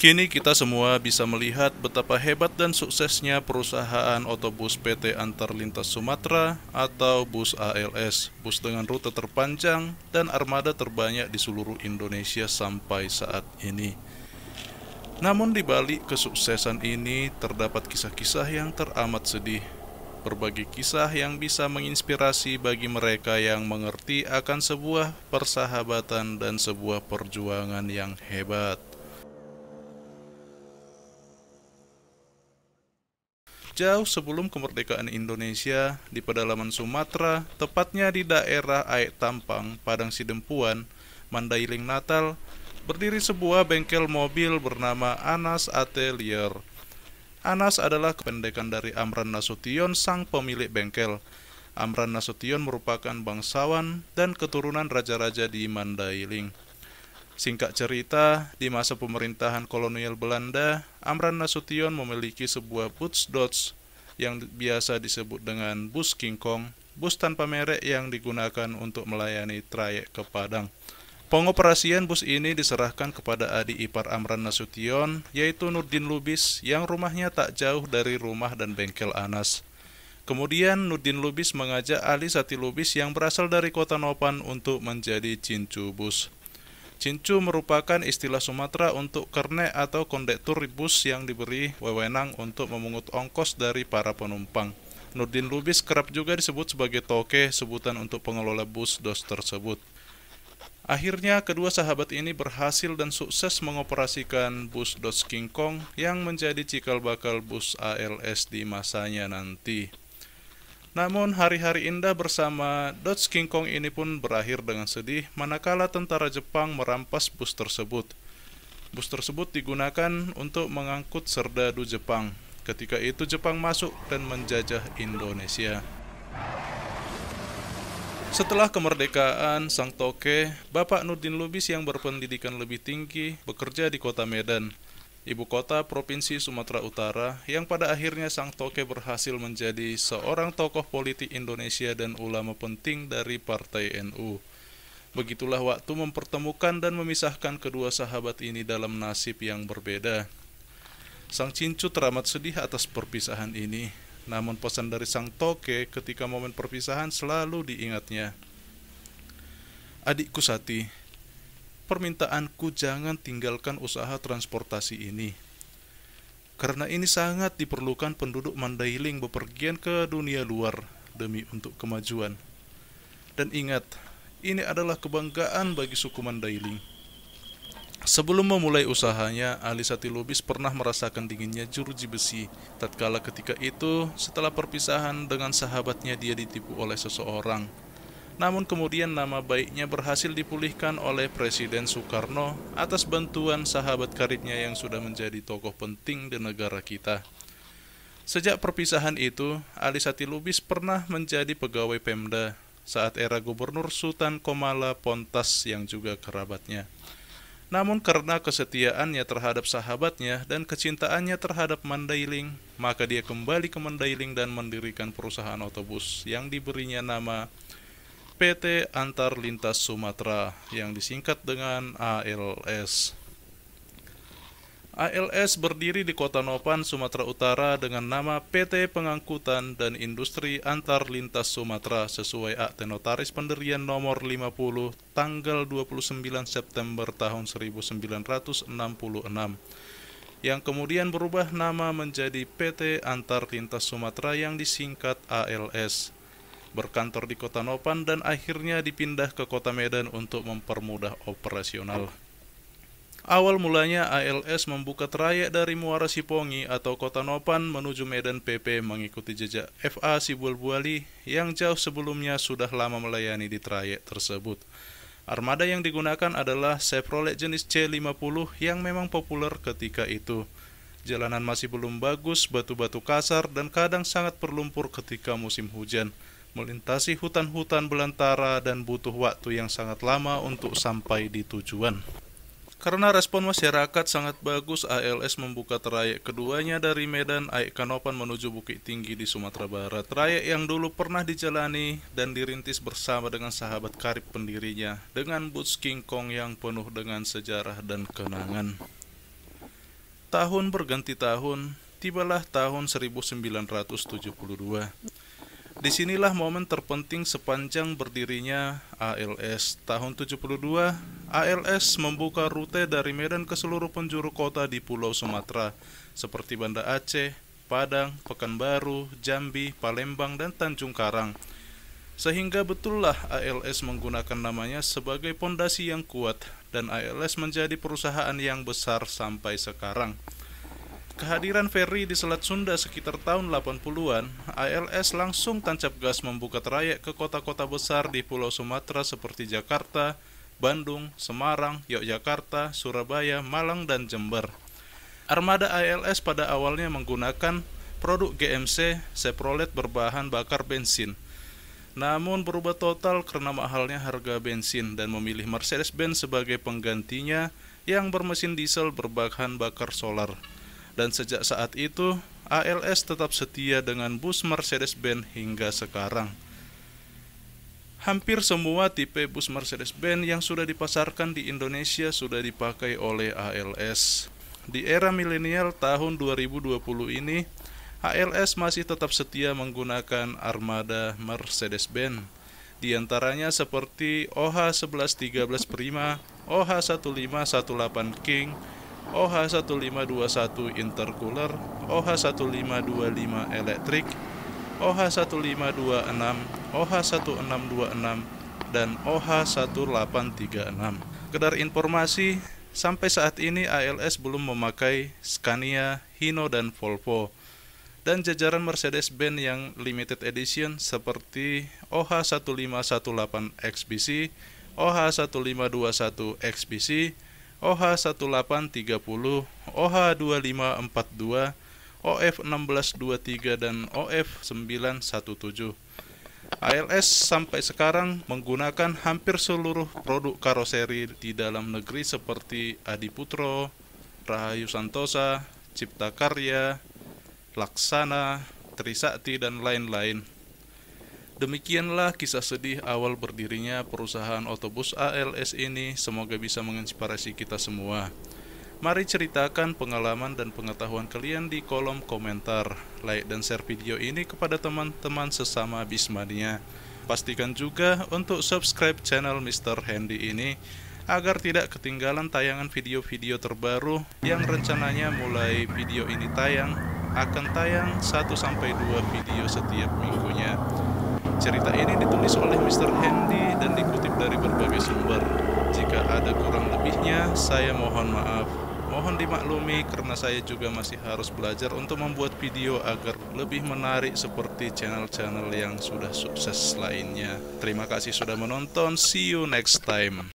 Kini kita semua bisa melihat betapa hebat dan suksesnya perusahaan otobus PT Antarlintas Sumatera atau Bus ALS, bus dengan rute terpanjang dan armada terbanyak di seluruh Indonesia sampai saat ini. Namun di balik kesuksesan ini terdapat kisah-kisah yang teramat sedih. berbagai kisah yang bisa menginspirasi bagi mereka yang mengerti akan sebuah persahabatan dan sebuah perjuangan yang hebat. jauh sebelum kemerdekaan Indonesia di pedalaman Sumatera, tepatnya di daerah Aek Tampang, Padang Sidempuan, Mandailing Natal, berdiri sebuah bengkel mobil bernama Anas Atelier. Anas adalah kependekan dari Amran Nasution, sang pemilik bengkel. Amran Nasution merupakan bangsawan dan keturunan raja-raja di Mandailing. Singkat cerita, di masa pemerintahan kolonial Belanda, Amran Nasution memiliki sebuah bus Dodge yang biasa disebut dengan bus King Kong, bus tanpa merek yang digunakan untuk melayani trayek ke Padang. Pengoperasian bus ini diserahkan kepada adik ipar Amran Nasution, yaitu Nurdin Lubis, yang rumahnya tak jauh dari rumah dan bengkel Anas. Kemudian Nurdin Lubis mengajak Ali Sati Lubis yang berasal dari kota Nopan untuk menjadi cincu bus. Cincu merupakan istilah Sumatera untuk kernet atau kondektur ribus yang diberi wewenang untuk memungut ongkos dari para penumpang. Nurdin Lubis kerap juga disebut sebagai toke, sebutan untuk pengelola bus dos tersebut. Akhirnya, kedua sahabat ini berhasil dan sukses mengoperasikan bus dos King Kong yang menjadi cikal bakal bus ALS di masanya nanti. Namun hari-hari indah bersama Dodge King Kong ini pun berakhir dengan sedih manakala tentara Jepang merampas bus tersebut. Bus tersebut digunakan untuk mengangkut serdadu Jepang. Ketika itu Jepang masuk dan menjajah Indonesia. Setelah kemerdekaan, Sang Toke, Bapak Nurdin Lubis yang berpendidikan lebih tinggi, bekerja di kota Medan ibu kota Provinsi Sumatera Utara, yang pada akhirnya Sang Toke berhasil menjadi seorang tokoh politik Indonesia dan ulama penting dari Partai NU. Begitulah waktu mempertemukan dan memisahkan kedua sahabat ini dalam nasib yang berbeda. Sang Cincu teramat sedih atas perpisahan ini, namun pesan dari Sang Toke ketika momen perpisahan selalu diingatnya. Adikku Sati, permintaanku jangan tinggalkan usaha transportasi ini. Karena ini sangat diperlukan penduduk Mandailing bepergian ke dunia luar demi untuk kemajuan. Dan ingat, ini adalah kebanggaan bagi suku Mandailing. Sebelum memulai usahanya, Ali Lubis pernah merasakan dinginnya jeruji besi. Tatkala ketika itu, setelah perpisahan dengan sahabatnya dia ditipu oleh seseorang namun kemudian nama baiknya berhasil dipulihkan oleh Presiden Soekarno atas bantuan sahabat karibnya yang sudah menjadi tokoh penting di negara kita. Sejak perpisahan itu, Ali Sati Lubis pernah menjadi pegawai Pemda saat era Gubernur Sultan Komala Pontas yang juga kerabatnya. Namun karena kesetiaannya terhadap sahabatnya dan kecintaannya terhadap Mandailing, maka dia kembali ke Mandailing dan mendirikan perusahaan otobus yang diberinya nama PT Antar Lintas Sumatera yang disingkat dengan ALS. ALS berdiri di Kota Nopan, Sumatera Utara dengan nama PT Pengangkutan dan Industri Antar Lintas Sumatera sesuai Akte Notaris Pendirian Nomor 50 tanggal 29 September tahun 1966 yang kemudian berubah nama menjadi PT Antar Lintas Sumatera yang disingkat ALS berkantor di kota Nopan dan akhirnya dipindah ke kota Medan untuk mempermudah operasional. Awal mulanya ALS membuka trayek dari Muara Sipongi atau Kota Nopan menuju Medan PP mengikuti jejak FA Sibulbuali yang jauh sebelumnya sudah lama melayani di trayek tersebut. Armada yang digunakan adalah Chevrolet jenis C50 yang memang populer ketika itu. Jalanan masih belum bagus, batu-batu kasar, dan kadang sangat berlumpur ketika musim hujan melintasi hutan-hutan belantara dan butuh waktu yang sangat lama untuk sampai di tujuan. Karena respon masyarakat sangat bagus, ALS membuka trayek keduanya dari Medan Aik Kanopan menuju Bukit Tinggi di Sumatera Barat. Trayek yang dulu pernah dijalani dan dirintis bersama dengan sahabat karib pendirinya dengan boots King Kong yang penuh dengan sejarah dan kenangan. Tahun berganti tahun, tibalah tahun 1972. Disinilah momen terpenting sepanjang berdirinya ALS. Tahun 72, ALS membuka rute dari Medan ke seluruh penjuru kota di Pulau Sumatera, seperti Banda Aceh, Padang, Pekanbaru, Jambi, Palembang, dan Tanjung Karang. Sehingga betullah ALS menggunakan namanya sebagai pondasi yang kuat dan ALS menjadi perusahaan yang besar sampai sekarang. Kehadiran Ferry di Selat Sunda sekitar tahun 80-an, ALS langsung tancap gas membuka trayek ke kota-kota besar di Pulau Sumatera seperti Jakarta, Bandung, Semarang, Yogyakarta, Surabaya, Malang, dan Jember. Armada ALS pada awalnya menggunakan produk GMC seprolet berbahan bakar bensin. Namun berubah total karena mahalnya harga bensin dan memilih Mercedes-Benz sebagai penggantinya yang bermesin diesel berbahan bakar solar. Dan sejak saat itu, ALS tetap setia dengan bus Mercedes-Benz hingga sekarang. Hampir semua tipe bus Mercedes-Benz yang sudah dipasarkan di Indonesia sudah dipakai oleh ALS. Di era milenial tahun 2020 ini, ALS masih tetap setia menggunakan armada Mercedes-Benz. Di antaranya seperti OH1113 Prima, OH1518 King, OH1521 intercooler, OH1525 elektrik, OH1526, OH1626, dan OH1836. Kedar informasi, sampai saat ini ALS belum memakai Scania, Hino, dan Volvo dan jajaran Mercedes-Benz yang limited edition seperti OH1518 XBC, OH1521 XBC, OH1830, OH2542, OF1623 dan OF917. ALS sampai sekarang menggunakan hampir seluruh produk karoseri di dalam negeri seperti Adiputro, Rahayu Santosa, Cipta Karya, Laksana, Trisakti, dan lain-lain. Demikianlah kisah sedih awal berdirinya perusahaan otobus ALS ini semoga bisa menginspirasi kita semua. Mari ceritakan pengalaman dan pengetahuan kalian di kolom komentar. Like dan share video ini kepada teman-teman sesama Bismania. Pastikan juga untuk subscribe channel Mr. Handy ini agar tidak ketinggalan tayangan video-video terbaru yang rencananya mulai video ini tayang akan tayang 1-2 video setiap minggunya. Cerita ini ditulis oleh Mr. Handy dan dikutip dari berbagai sumber. Jika ada kurang lebihnya, saya mohon maaf. Mohon dimaklumi karena saya juga masih harus belajar untuk membuat video agar lebih menarik seperti channel-channel yang sudah sukses lainnya. Terima kasih sudah menonton, see you next time.